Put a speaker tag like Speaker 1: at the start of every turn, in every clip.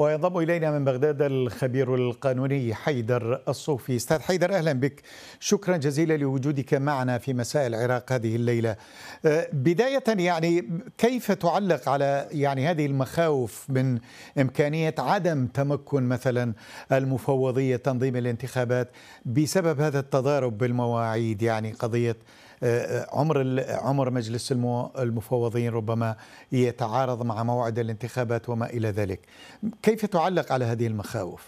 Speaker 1: وينضم الينا من بغداد الخبير القانوني حيدر الصوفي استاذ حيدر اهلا بك شكرا جزيلا لوجودك معنا في مساء العراق هذه الليله أه، بدايه يعني كيف تعلق على يعني هذه المخاوف من امكانيه عدم تمكن مثلا المفوضيه تنظيم الانتخابات بسبب هذا التضارب بالمواعيد يعني قضيه عمر عمر مجلس المفوضين ربما يتعارض مع موعد الانتخابات وما الى ذلك كيف تعلق على هذه المخاوف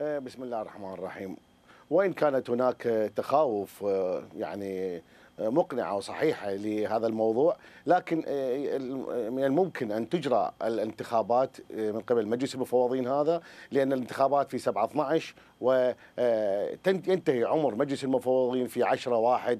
Speaker 2: آه، بسم الله الرحمن الرحيم وان كانت هناك تخاوف آه، يعني مقنعة وصحيحة لهذا الموضوع لكن من آه، الممكن يعني أن تجرى الانتخابات آه، من قبل مجلس المفوضين هذا لأن الانتخابات في 7 12 وينتهي عمر مجلس المفوضين في 10 1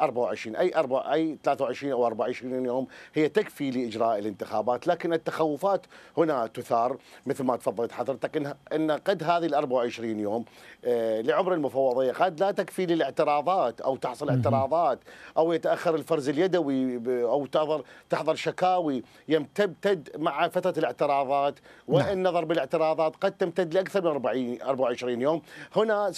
Speaker 2: 24 أي 4 أي 23 أو 24 يوم هي تكفي لإجراء الانتخابات لكن التخوفات هنا تثار مثل ما تفضلت حضرتك إن, أن قد هذه ال 24 يوم آه، لعمر المفوضية قد لا تكفي للاعتراضات أو تحصل اعتراضات او يتاخر الفرز اليدوي او تحضر تحضر شكاوي تمتد مع فتره الاعتراضات نعم. والنظر بالاعتراضات قد تمتد لاكثر من 40 24 يوم هنا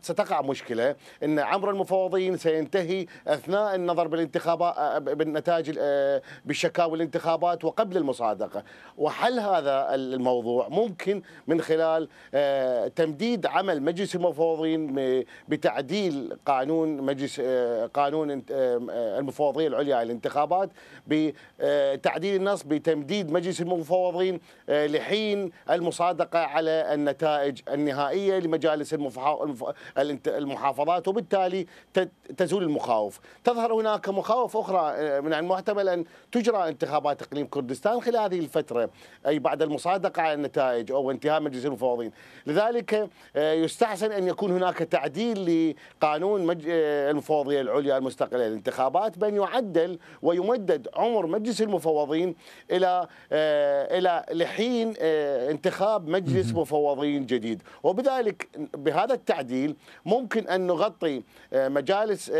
Speaker 2: ستقع مشكله ان عمر المفوضين سينتهي اثناء النظر بالانتخابات بالنتائج آه، بالشكاوي الانتخابات وقبل المصادقه وحل هذا الموضوع ممكن من خلال آه، تمديد عمل مجلس المفوضين بتعديل قانون مجلس آه، قانون آه، المفوضيه العليا للانتخابات بتعديل النص بتمديد مجلس المفوضين آه، لحين المصادقه على النتائج النهائيه لمجالس المحافظات وبالتالي تزول المخاوف تظهر هناك مخاوف اخرى آه، من المحتمل ان تجرى انتخابات اقليم كردستان خلال هذه الفتره اي بعد المصادقه على النتائج او انتهاء مجلس المفوضين لذلك يستحسن ان يكون هناك تعديل لقانون المفوضين القضية العليا المستقلة للانتخابات بأن يعدل ويمدد عمر مجلس المفوضين إلى آه، إلى لحين آه، انتخاب مجلس مفوضين جديد وبذلك بهذا التعديل ممكن أن نغطي آه، مجالس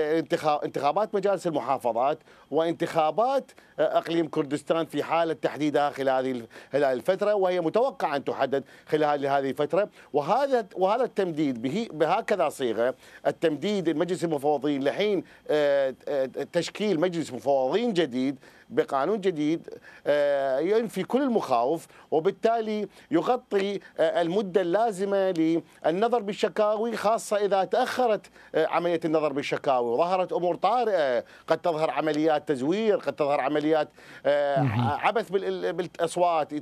Speaker 2: انتخابات مجالس المحافظات وانتخابات اقليم كردستان في حاله تحديدها خلال هذه خلال الفتره وهي متوقعة ان تحدد خلال هذه الفتره وهذا وهذا التمديد بهكذا صيغه التمديد لمجلس المفوضين حين آه، آه، تشكيل مجلس مفوضين جديد بقانون جديد آه، ينفي كل المخاوف وبالتالي يغطي آه، المدة اللازمة للنظر بالشكاوي خاصة إذا تأخرت آه، عملية النظر بالشكاوي وظهرت أمور طارئة قد تظهر عمليات تزوير قد تظهر عمليات نعم. عبث بالأصوات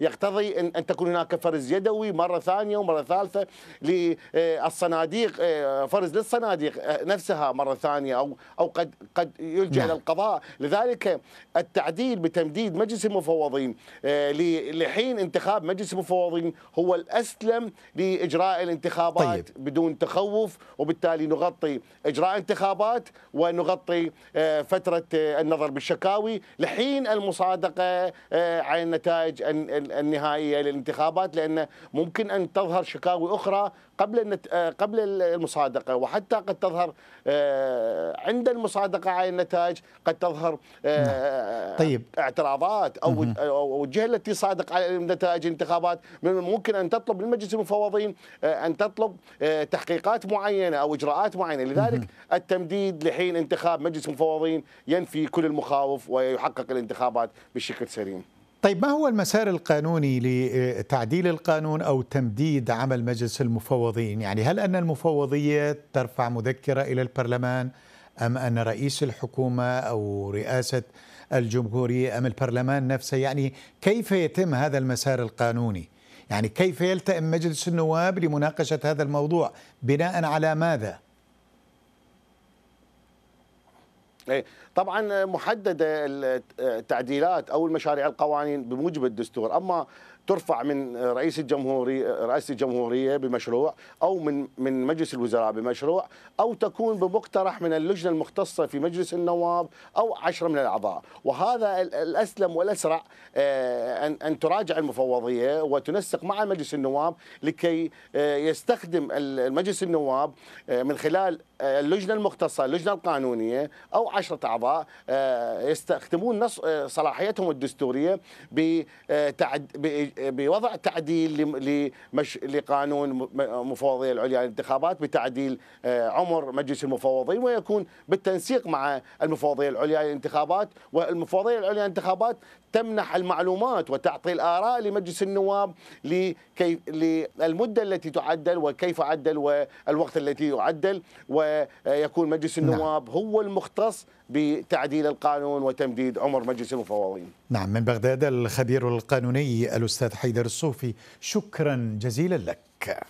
Speaker 2: يقتضي أن تكون هناك فرز يدوي مرة ثانية ومرة ثالثة للصناديق فرز للصناديق نفسها مرة ثانية أو أو قد قد يلجأ نعم. إلى القضاء لذلك التعديل بتمديد مجلس المفوضين آه، لحين انتخاب مجلس المفوضين هو الاسلم لاجراء الانتخابات طيب. بدون تخوف وبالتالي نغطي اجراء انتخابات ونغطي آه، فتره آه، النظر بالشكاوي لحين المصادقه عن النتائج النهائيه للانتخابات لان ممكن ان تظهر شكاوي اخرى قبل قبل المصادقه وحتى قد تظهر عند المصادقه على النتائج قد تظهر آه، نعم. آه، طيب اعتراضات او آه، او الجهه التي صادق على نتائج الانتخابات من الممكن ان تطلب من مجلس المفوضين ان تطلب تحقيقات معينه او اجراءات معينه لذلك التمديد لحين انتخاب مجلس المفوضين ينفي كل المخاوف ويحقق الانتخابات بشكل سليم
Speaker 1: طيب ما هو المسار القانوني لتعديل القانون او تمديد عمل مجلس المفوضين؟ يعني هل ان المفوضيه ترفع مذكره الى البرلمان؟ أم أن رئيس الحكومة أو رئاسة الجمهورية أم البرلمان نفسه يعني كيف يتم هذا المسار القانوني يعني كيف يلتئم مجلس النواب لمناقشة هذا الموضوع بناء على ماذا؟
Speaker 2: إيه، طبعا محدده التعديلات او المشاريع القوانين بموجب الدستور اما ترفع من رئيس الجمهورية رئيس الجمهورية بمشروع أو من من مجلس الوزراء بمشروع أو تكون بمقترح من اللجنة المختصة في مجلس النواب أو عشرة من الأعضاء وهذا الأسلم والأسرع آه، أن أن تراجع المفوضية وتنسق مع مجلس النواب لكي آه، يستخدم المجلس النواب آه، من خلال اللجنة المختصة اللجنة القانونية أو عشرة أعضاء يستخدمون نص صلاحيتهم الدستورية بتعد بوضع تعديل لقانون مفوضية العليا للانتخابات بتعديل آه، عمر مجلس المفوضين ويكون بالتنسيق مع المفوضية العليا للانتخابات والمفوضية العليا للانتخابات تمنح المعلومات وتعطي الآراء لمجلس النواب للمدة التي تعدل وكيف عدل والوقت الذي يعدل ويكون مجلس نعم. النواب نعم. هو المختص بتعديل القانون وتمديد عمر مجلس المفوضين
Speaker 1: نعم من بغداد الخبير القانوني الأستاذ الأستاذ حيدر الصوفي شكرا جزيلا لك